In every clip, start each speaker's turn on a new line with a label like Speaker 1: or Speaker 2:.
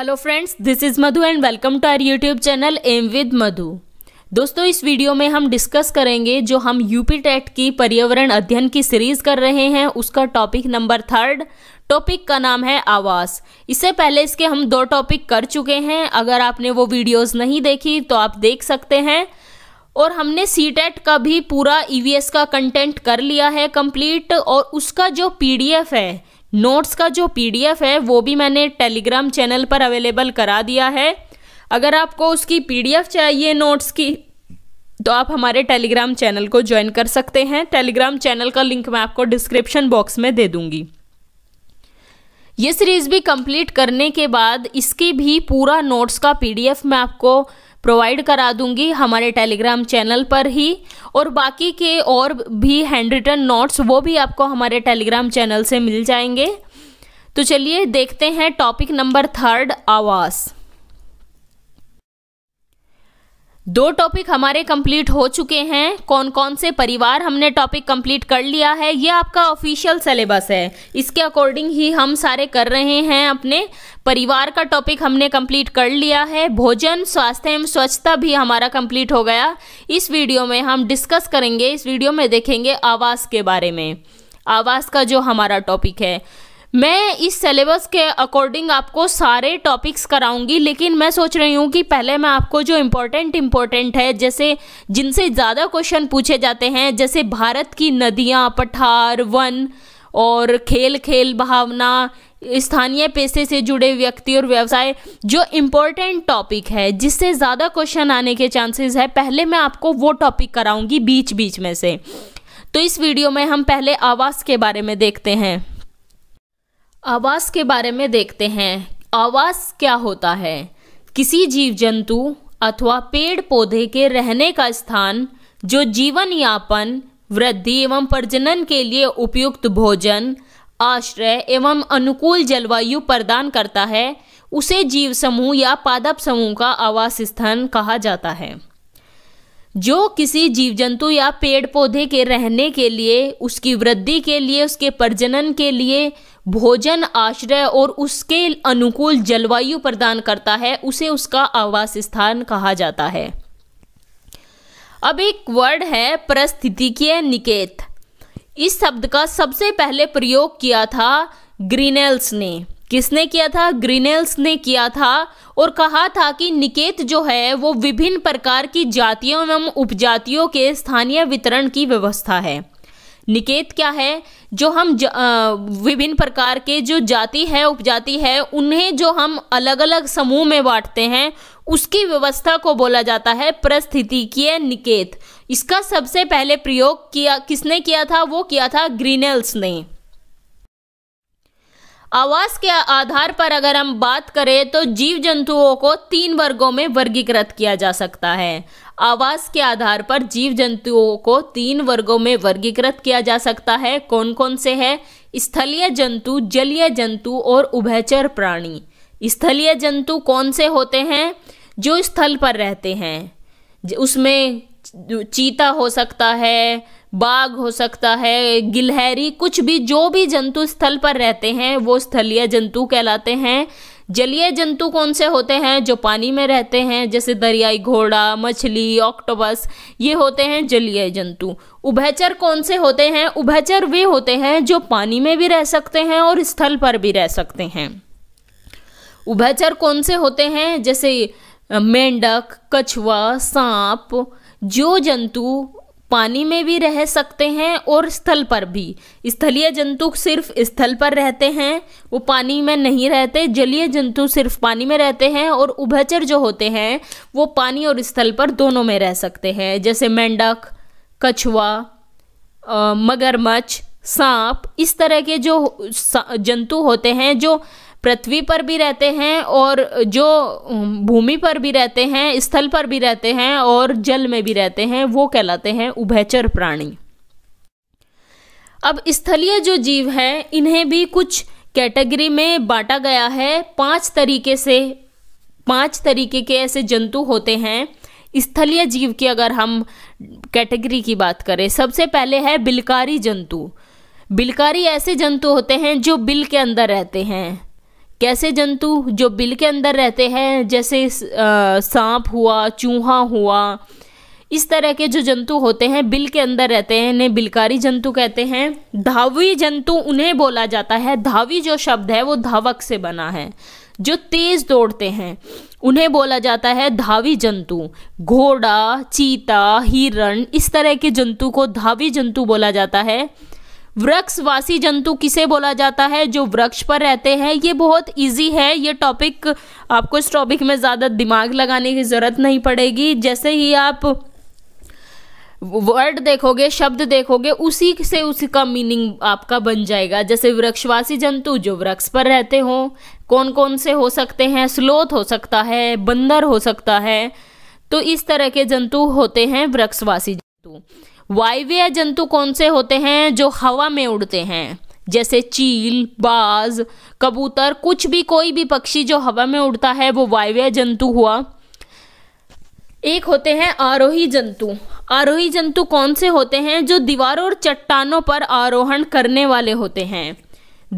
Speaker 1: hello friends this is Madhu and welcome to our YouTube channel M with Madhu दोस्तों इस video में हम discuss करेंगे जो हम यूपी टेट की पर्यावरण अध्ययन की सीरीज कर रहे हैं उसका टॉपिक नंबर थर्ड टॉपिक का नाम है आवास इससे पहले इसके हम दो टॉपिक कर चुके हैं अगर आपने वो वीडियोस नहीं देखी तो आप देख सकते हैं और हमने सी टेट का भी पूरा ई e का कंटेंट कर लिया है कंप्लीट और उसका जो पी है नोट्स का जो पीडीएफ है वो भी मैंने टेलीग्राम चैनल पर अवेलेबल करा दिया है अगर आपको उसकी पीडीएफ चाहिए नोट्स की तो आप हमारे टेलीग्राम चैनल को ज्वाइन कर सकते हैं टेलीग्राम चैनल का लिंक मैं आपको डिस्क्रिप्शन बॉक्स में दे दूंगी ये सीरीज़ भी कंप्लीट करने के बाद इसकी भी पूरा नोट्स का पीडीएफ मैं आपको प्रोवाइड करा दूंगी हमारे टेलीग्राम चैनल पर ही और बाकी के और भी हैंड रिटन नोट्स वो भी आपको हमारे टेलीग्राम चैनल से मिल जाएंगे तो चलिए देखते हैं टॉपिक नंबर थर्ड आवास दो टॉपिक हमारे कंप्लीट हो चुके हैं कौन कौन से परिवार हमने टॉपिक कंप्लीट कर लिया है ये आपका ऑफिशियल सिलेबस है इसके अकॉर्डिंग ही हम सारे कर रहे हैं अपने परिवार का टॉपिक हमने कंप्लीट कर लिया है भोजन स्वास्थ्य एवं स्वच्छता भी हमारा कंप्लीट हो गया इस वीडियो में हम डिस्कस करेंगे इस वीडियो में देखेंगे आवास के बारे में आवास का जो हमारा टॉपिक है मैं इस सिलेबस के अकॉर्डिंग आपको सारे टॉपिक्स कराऊंगी लेकिन मैं सोच रही हूँ कि पहले मैं आपको जो इम्पोर्टेंट इम्पोर्टेंट है जैसे जिनसे ज़्यादा क्वेश्चन पूछे जाते हैं जैसे भारत की नदियाँ पठार वन और खेल खेल भावना स्थानीय पेशे से जुड़े व्यक्ति और व्यवसाय जो इम्पोर्टेंट टॉपिक है जिससे ज़्यादा क्वेश्चन आने के चांसेस है पहले मैं आपको वो टॉपिक कराऊंगी बीच बीच में से तो इस वीडियो में हम पहले आवास के बारे में देखते हैं आवास के बारे में देखते हैं आवास क्या होता है किसी जीव जंतु अथवा पेड़ पौधे के रहने का स्थान जो जीवन यापन वृद्धि एवं प्रजनन के लिए उपयुक्त भोजन आश्रय एवं अनुकूल जलवायु प्रदान करता है उसे जीव समूह या पादप समूह का आवास स्थान कहा जाता है जो किसी जीव जंतु या पेड़ पौधे के रहने के लिए उसकी वृद्धि के लिए उसके प्रजनन के लिए भोजन आश्रय और उसके अनुकूल जलवायु प्रदान करता है उसे उसका आवास स्थान कहा जाता है अब एक वर्ड है परिस्थितिकीय निकेत इस शब्द का सबसे पहले प्रयोग किया था ग्रीनेल्स ने किसने किया था ग्रीनेल्स ने किया था और कहा था कि निकेत जो है वो विभिन्न प्रकार की जातियों एवं उपजातियों के स्थानीय वितरण की व्यवस्था है निकेत क्या है जो हम विभिन्न प्रकार के जो जाति है उपजाति है उन्हें जो हम अलग अलग समूह में बांटते हैं उसकी व्यवस्था को बोला जाता है परिस्थितिकीय निकेत इसका सबसे पहले प्रयोग किया किसने किया था वो किया था ग्रीनेल्स ने आवास के आधार पर अगर हम बात करें तो जीव जंतुओं को तीन वर्गों में वर्गीकृत किया जा सकता है आवास के आधार पर जीव जंतुओं को तीन वर्गों में वर्गीकृत किया जा सकता है कौन कौन से है स्थलीय जंतु जलीय जंतु और उभयचर प्राणी स्थलीय जंतु कौन से होते हैं जो स्थल पर रहते हैं उसमें चीता हो सकता है बाघ हो सकता है गिलहरी कुछ भी जो भी जंतु स्थल पर रहते हैं वो स्थलीय जंतु कहलाते हैं जलीय जंतु कौन से होते हैं जो पानी में रहते हैं जैसे दरियाई घोड़ा मछली ऑक्टोपस ये होते हैं जलीय जंतु उभयचर कौन से होते हैं उभयचर वे होते हैं जो पानी में भी रह सकते हैं और स्थल पर भी रह सकते हैं उभयचर कौन से होते हैं जैसे मेंढक कछुआ सांप जो जंतु पानी में भी रह सकते हैं और स्थल पर भी स्थलीय जंतु सिर्फ स्थल पर रहते हैं वो पानी में नहीं रहते जलीय जंतु सिर्फ पानी में रहते हैं और उभचर जो होते हैं वो पानी और स्थल पर दोनों में रह सकते हैं जैसे मेंढक कछुआ मगरमच्छ सांप इस तरह के जो जंतु होते हैं जो पृथ्वी पर भी रहते हैं और जो भूमि पर भी रहते हैं स्थल पर भी रहते हैं और जल में भी रहते हैं वो कहलाते हैं उभयचर प्राणी अब स्थलीय जो जीव हैं इन्हें भी कुछ कैटेगरी में बांटा गया है पांच तरीके से पांच तरीके के ऐसे जंतु होते हैं स्थलीय जीव की अगर हम कैटेगरी की बात करें सबसे पहले है बिलकारी जंतु बिलकारी ऐसे जंतु होते हैं जो बिल के अंदर रहते हैं कैसे जंतु जो बिल के अंदर रहते हैं जैसे सांप हुआ चूहा हुआ इस तरह के जो जंतु होते हैं बिल के अंदर रहते हैं इन्हें बिलकारी जंतु कहते हैं धावी जंतु उन्हें बोला जाता है धावी जो शब्द है वो धावक से बना है जो तेज दौड़ते हैं उन्हें बोला जाता है धावी जंतु घोड़ा चीता हिरण इस तरह के जंतु को धावी जंतु बोला जाता है वृक्षवासी जंतु किसे बोला जाता है जो वृक्ष पर रहते हैं ये बहुत इजी है ये टॉपिक आपको इस टॉपिक में ज़्यादा दिमाग लगाने की ज़रूरत नहीं पड़ेगी जैसे ही आप वर्ड देखोगे शब्द देखोगे उसी से उसका मीनिंग आपका बन जाएगा जैसे वृक्षवासी जंतु जो वृक्ष पर रहते हों कौन कौन से हो सकते हैं स्लोथ हो सकता है बंदर हो सकता है तो इस तरह के जंतु होते हैं वृक्षवासी जंतु वायव्य जंतु कौन से होते हैं जो हवा में उड़ते हैं जैसे चील बाज कबूतर कुछ भी कोई भी पक्षी जो हवा में उड़ता है वो वायव्य जंतु हुआ एक होते हैं आरोही जंतु आरोही जंतु कौन से होते हैं जो दीवारों और चट्टानों पर आरोहण करने वाले होते हैं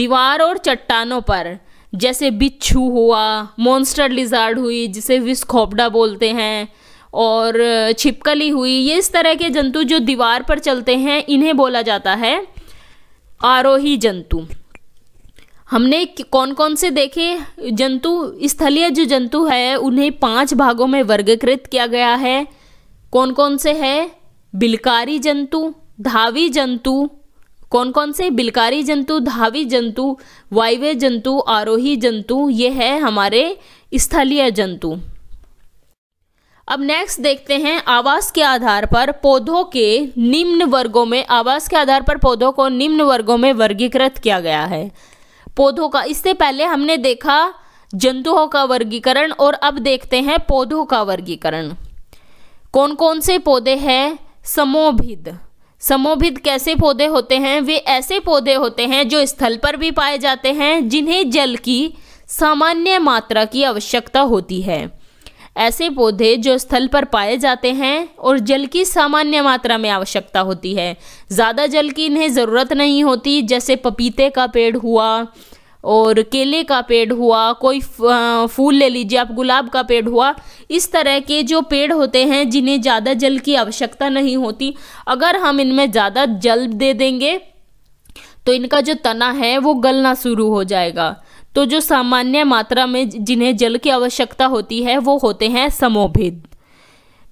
Speaker 1: दीवार और चट्टानों पर जैसे बिच्छू हुआ मॉन्स्टर लिजार्ड हुई जिसे विस्खोपडा बोलते हैं और छिपकली हुई ये इस तरह के जंतु जो दीवार पर चलते हैं इन्हें बोला जाता है आरोही जंतु हमने कौन कौन से देखे जंतु स्थलीय जो जंतु है उन्हें पांच भागों में वर्गीकृत किया गया है कौन कौन से है बिलकारी जंतु धावी जंतु कौन कौन से बिलकारी जंतु धावी जंतु वायव्य जंतु आरोही जंतु ये है हमारे स्थलीय जंतु अब नेक्स्ट देखते हैं आवास के आधार पर पौधों के निम्न वर्गों में आवास के आधार पर पौधों को निम्न वर्गों में वर्गीकृत किया गया है पौधों का इससे पहले हमने देखा जंतुओं का वर्गीकरण और अब देखते हैं पौधों का वर्गीकरण कौन कौन से पौधे हैं समोभिद समोभिद कैसे पौधे होते हैं वे ऐसे पौधे होते हैं जो स्थल पर भी पाए जाते हैं जिन्हें जल की सामान्य मात्रा की आवश्यकता होती है ऐसे पौधे जो स्थल पर पाए जाते हैं और जल की सामान्य मात्रा में आवश्यकता होती है ज़्यादा जल की इन्हें ज़रूरत नहीं होती जैसे पपीते का पेड़ हुआ और केले का पेड़ हुआ कोई फूल ले लीजिए आप गुलाब का पेड़ हुआ इस तरह के जो पेड़ होते हैं जिन्हें ज़्यादा जल की आवश्यकता नहीं होती अगर हम इनमें ज़्यादा जल दे देंगे तो इनका जो तना है वो गलना शुरू हो जाएगा तो जो सामान्य मात्रा में जिन्हें जल की आवश्यकता होती है वो होते हैं समोभिद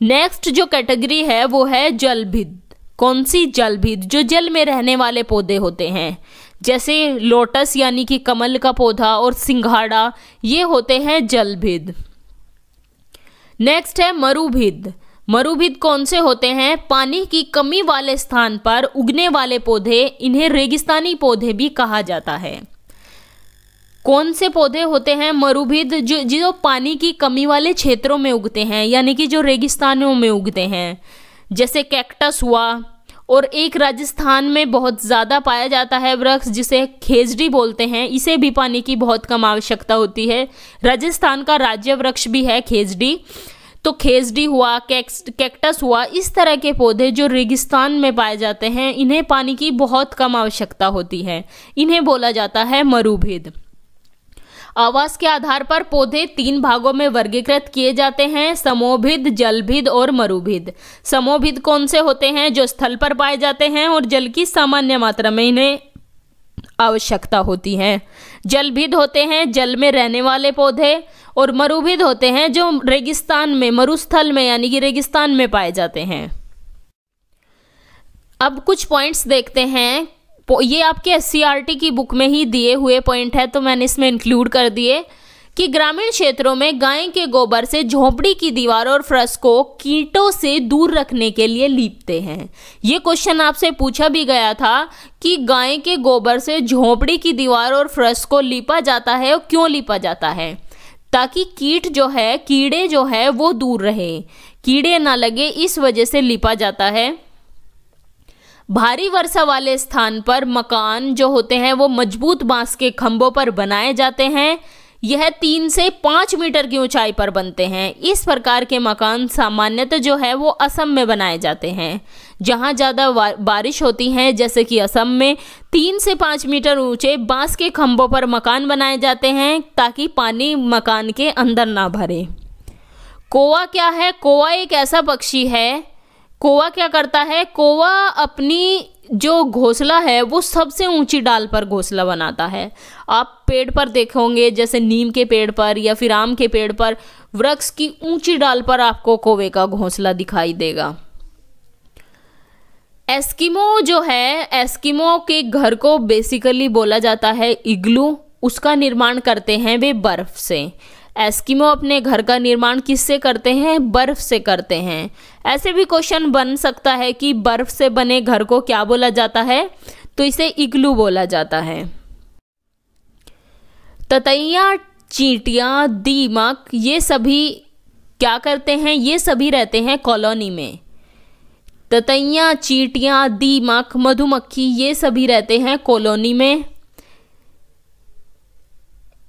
Speaker 1: नेक्स्ट जो कैटेगरी है वो है जलभिद कौन सी जलभिद जो जल में रहने वाले पौधे होते हैं जैसे लोटस यानी कि कमल का पौधा और सिंघाड़ा ये होते हैं जलभिद नेक्स्ट है मरुभिद मरुभिद कौन से होते हैं पानी की कमी वाले स्थान पर उगने वाले पौधे इन्हें रेगिस्तानी पौधे भी कहा जाता है कौन से पौधे होते हैं मरुभिद जो जो पानी की कमी वाले क्षेत्रों में उगते हैं यानी कि जो रेगिस्तानों में उगते हैं जैसे कैक्टस हुआ और एक राजस्थान में बहुत ज़्यादा पाया जाता है वृक्ष जिसे खेजड़ी बोलते हैं इसे भी पानी की बहुत कम आवश्यकता होती है राजस्थान का राज्य वृक्ष भी है खेजड़ी तो खेजड़ी हुआ कैक्टस हुआ इस तरह के पौधे जो रेगिस्तान में पाए जाते हैं इन्हें पानी की बहुत कम आवश्यकता होती है इन्हें बोला जाता है मरुभेद आवास के आधार पर पौधे तीन भागों में वर्गीकृत किए जाते हैं समोभिद जलभिद और मरुभिद समोभिद कौन से होते हैं जो स्थल पर पाए जाते हैं और जल की सामान्य मात्रा में इन्हें आवश्यकता होती है जलभिद होते हैं जल में रहने वाले पौधे और मरुभिद होते हैं जो रेगिस्तान में मरुस्थल में यानी कि रेगिस्तान में पाए जाते हैं अब कुछ पॉइंट्स देखते हैं ये आपके एस की बुक में ही दिए हुए पॉइंट है तो मैंने इसमें इंक्लूड कर दिए कि ग्रामीण क्षेत्रों में गाय के गोबर से झोपड़ी की दीवार और फ्रस को कीटों से दूर रखने के लिए लीपते हैं ये क्वेश्चन आपसे पूछा भी गया था कि गाय के गोबर से झोपड़ी की दीवार और फ्रस को लीपा जाता है और क्यों लीपा जाता है ताकि कीट जो है कीड़े जो है वो दूर रहे कीड़े ना लगे इस वजह से लिपा जाता है भारी वर्षा वाले स्थान पर मकान जो होते हैं वो मजबूत बांस के खंभों पर बनाए जाते हैं यह तीन से पाँच मीटर की ऊंचाई पर बनते हैं इस प्रकार के मकान सामान्यतः जो है वो असम में बनाए जाते हैं जहाँ ज़्यादा बारिश होती है जैसे कि असम में तीन से पाँच मीटर ऊंचे बांस के खंभों पर मकान बनाए जाते हैं ताकि पानी मकान के अंदर ना भरे कोवा क्या है कोवा एक ऐसा पक्षी है कोवा क्या करता है कोवा अपनी जो घोंसला है वो सबसे ऊंची डाल पर घोंसला बनाता है आप पेड़ पर देखोगे जैसे नीम के पेड़ पर या फिर आम के पेड़ पर वृक्ष की ऊंची डाल पर आपको कोवे का घोंसला दिखाई देगा एस्किमो जो है एस्किमो के घर को बेसिकली बोला जाता है इग्लू उसका निर्माण करते हैं वे बर्फ से एस्किमो अपने घर का निर्माण किससे करते हैं बर्फ से करते हैं ऐसे भी क्वेश्चन बन सकता है कि बर्फ से बने घर को क्या बोला जाता है तो इसे इग्लू बोला जाता है ततैया चीटियाँ दीमक ये सभी क्या करते हैं ये सभी रहते हैं कॉलोनी में ततैया चीटियाँ दीमक मधुमक्खी ये सभी रहते हैं कॉलोनी में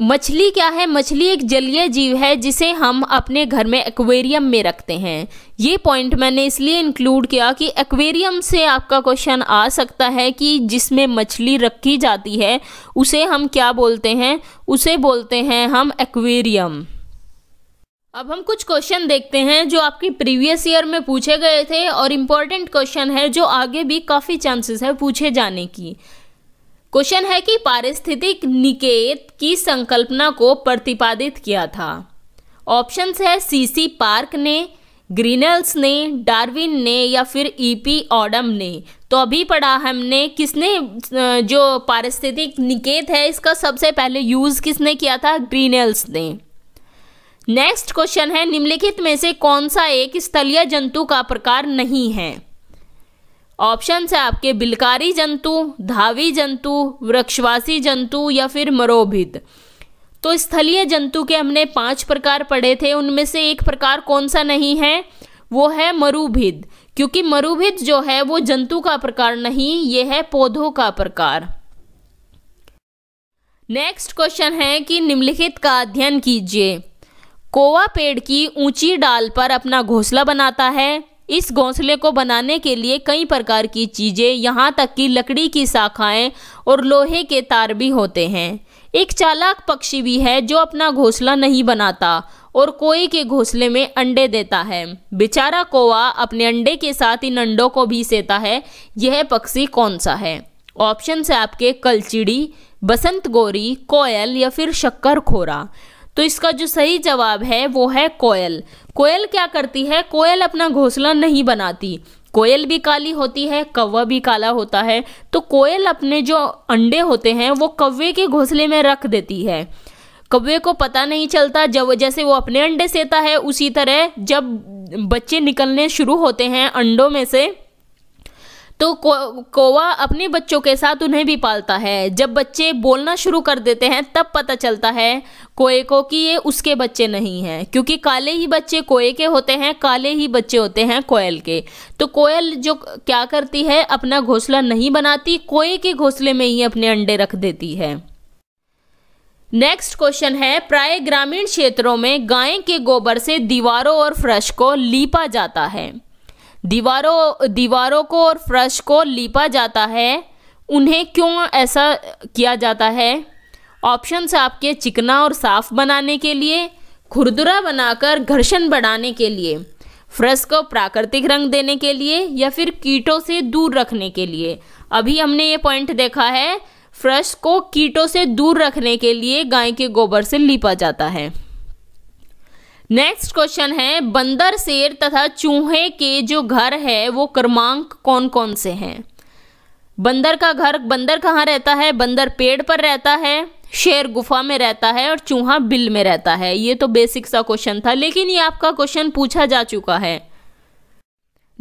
Speaker 1: मछली क्या है मछली एक जलीय जीव है जिसे हम अपने घर में एक्वेरियम में रखते हैं ये पॉइंट मैंने इसलिए इंक्लूड किया कि एक्वेरियम से आपका क्वेश्चन आ सकता है कि जिसमें मछली रखी जाती है उसे हम क्या बोलते हैं उसे बोलते हैं हम एक्वेरियम अब हम कुछ क्वेश्चन देखते हैं जो आपके प्रीवियस ईयर में पूछे गए थे और इम्पॉर्टेंट क्वेश्चन है जो आगे भी काफ़ी चांसेस है पूछे जाने की क्वेश्चन है कि पारिस्थितिक निकेत की संकल्पना को प्रतिपादित किया था ऑप्शन है सीसी पार्क ने ग्रीनल्स ने डार्विन ने या फिर ईपी e ऑडम ने तो अभी पढ़ा हमने किसने जो पारिस्थितिक निकेत है इसका सबसे पहले यूज़ किसने किया था ग्रीनल्स ने नेक्स्ट क्वेश्चन है निम्नलिखित में से कौन सा एक स्थलीय जंतु का प्रकार नहीं है ऑप्शन है आपके बिलकारी जंतु धावी जंतु वृक्षवासी जंतु या फिर मरोभिद तो स्थलीय जंतु के हमने पांच प्रकार पढ़े थे उनमें से एक प्रकार कौन सा नहीं है वो है मरुभिद क्योंकि मरुभिद जो है वो जंतु का प्रकार नहीं ये है पौधों का प्रकार नेक्स्ट क्वेश्चन है कि निम्नलिखित का अध्ययन कीजिए कोवा पेड़ की ऊंची डाल पर अपना घोंसला बनाता है इस घोंसले को बनाने के लिए कई प्रकार की चीज़ें यहाँ तक कि लकड़ी की शाखाएँ और लोहे के तार भी होते हैं एक चालाक पक्षी भी है जो अपना घोंसला नहीं बनाता और कोई के घोंसले में अंडे देता है बेचारा कोवा अपने अंडे के साथ इन अंडों को भी सेता है यह पक्षी कौन सा है ऑप्शन है आपके कलचिड़ी बसंत गोरी कोयल या फिर शक्कर खोरा तो इसका जो सही जवाब है वो है कोयल कोयल क्या करती है कोयल अपना घोंसला नहीं बनाती कोयल भी काली होती है कौवा भी काला होता है तो कोयल अपने जो अंडे होते हैं वो कौवे के घोंसले में रख देती है कौवे को पता नहीं चलता जब जैसे वो अपने अंडे सेता है उसी तरह जब बच्चे निकलने शुरू होते हैं अंडों में से तो को, अपने बच्चों के साथ उन्हें भी पालता है जब बच्चे बोलना शुरू कर देते हैं तब पता चलता है कोए को कि ये उसके बच्चे नहीं हैं क्योंकि काले ही बच्चे कोए के होते हैं काले ही बच्चे होते हैं कोयल के तो कोयल जो क्या करती है अपना घोंसला नहीं बनाती कोए के घोंसले में ही अपने अंडे रख देती है नेक्स्ट क्वेश्चन है प्राय ग्रामीण क्षेत्रों में गाय के गोबर से दीवारों और फ्रश को लीपा जाता है दीवारों दीवारों को और फ्रश को लीपा जाता है उन्हें क्यों ऐसा किया जाता है ऑप्शंस आपके चिकना और साफ बनाने के लिए खुरदुरा बनाकर घर्षण बढ़ाने के लिए फ्रश को प्राकृतिक रंग देने के लिए या फिर कीटों से दूर रखने के लिए अभी हमने ये पॉइंट देखा है फ्रश को कीटों से दूर रखने के लिए गाय के गोबर से लीपा जाता है नेक्स्ट क्वेश्चन है बंदर शेर तथा चूहे के जो घर है वो क्रमांक कौन कौन से हैं बंदर का घर बंदर कहाँ रहता है बंदर पेड़ पर रहता है शेर गुफा में रहता है और चूहा बिल में रहता है ये तो बेसिक सा क्वेश्चन था लेकिन ये आपका क्वेश्चन पूछा जा चुका है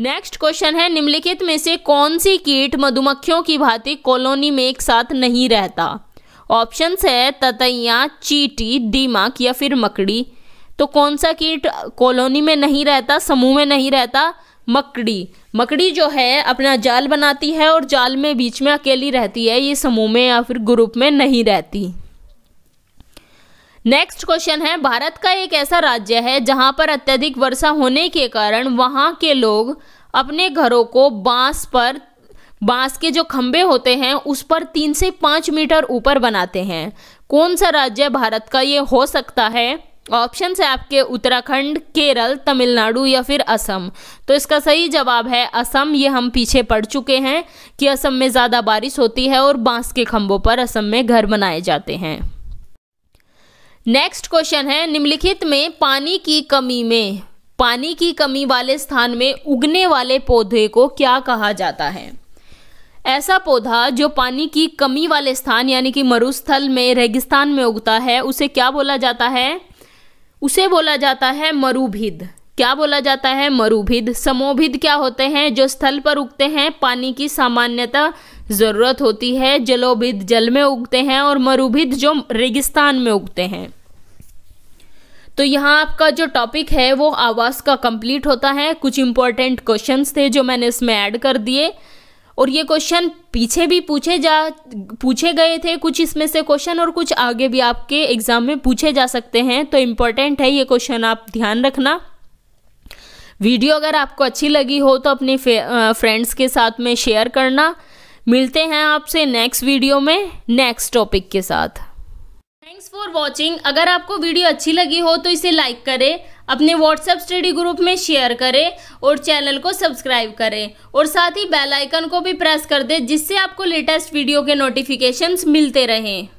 Speaker 1: नेक्स्ट क्वेश्चन है निम्नलिखित में से कौन सी कीट मधुमक्खियों की भांति कॉलोनी में एक साथ नहीं रहता ऑप्शंस है ततैया चीटी दीमक या फिर मकड़ी तो कौन सा कीट कॉलोनी में नहीं रहता समूह में नहीं रहता मकड़ी मकड़ी जो है अपना जाल बनाती है और जाल में बीच में अकेली रहती है ये समूह में या फिर ग्रुप में नहीं रहती नेक्स्ट क्वेश्चन है भारत का एक ऐसा राज्य है जहां पर अत्यधिक वर्षा होने के कारण वहां के लोग अपने घरों को बांस पर बांस के जो खंबे होते हैं उस पर तीन से पाँच मीटर ऊपर बनाते हैं कौन सा राज्य भारत का ये हो सकता है ऑप्शन है आपके उत्तराखंड केरल तमिलनाडु या फिर असम तो इसका सही जवाब है असम ये हम पीछे पढ़ चुके हैं कि असम में ज़्यादा बारिश होती है और बांस के खंभों पर असम में घर बनाए जाते हैं नेक्स्ट क्वेश्चन है निम्नलिखित में पानी की कमी में पानी की कमी वाले स्थान में उगने वाले पौधे को क्या कहा जाता है ऐसा पौधा जो पानी की कमी वाले स्थान यानी कि मरुस्थल में रेगिस्तान में उगता है उसे क्या बोला जाता है उसे बोला जाता है मरुभिद क्या बोला जाता है मरुभिद समोभिद क्या होते हैं जो स्थल पर उगते हैं पानी की सामान्यतः ज़रूरत होती है जलोभिद जल में उगते हैं और मरुभिद जो रेगिस्तान में उगते हैं तो यहाँ आपका जो टॉपिक है वो आवास का कंप्लीट होता है कुछ इंपॉर्टेंट क्वेश्चंस थे जो मैंने इसमें ऐड कर दिए और ये क्वेश्चन पीछे भी पूछे जा पूछे गए थे कुछ इसमें से क्वेश्चन और कुछ आगे भी आपके एग्जाम में पूछे जा सकते हैं तो इम्पोर्टेंट है ये क्वेश्चन आप ध्यान रखना वीडियो अगर आपको अच्छी लगी हो तो अपने फ्रेंड्स के साथ में शेयर करना मिलते हैं आपसे नेक्स्ट वीडियो में नेक्स्ट टॉपिक के साथ थैंक्स फॉर वॉचिंग अगर आपको वीडियो अच्छी लगी हो तो इसे लाइक करें अपने व्हाट्सएप स्टडी ग्रुप में शेयर करें और चैनल को सब्सक्राइब करें और साथ ही बेल आइकन को भी प्रेस कर दें जिससे आपको लेटेस्ट वीडियो के नोटिफिकेशंस मिलते रहें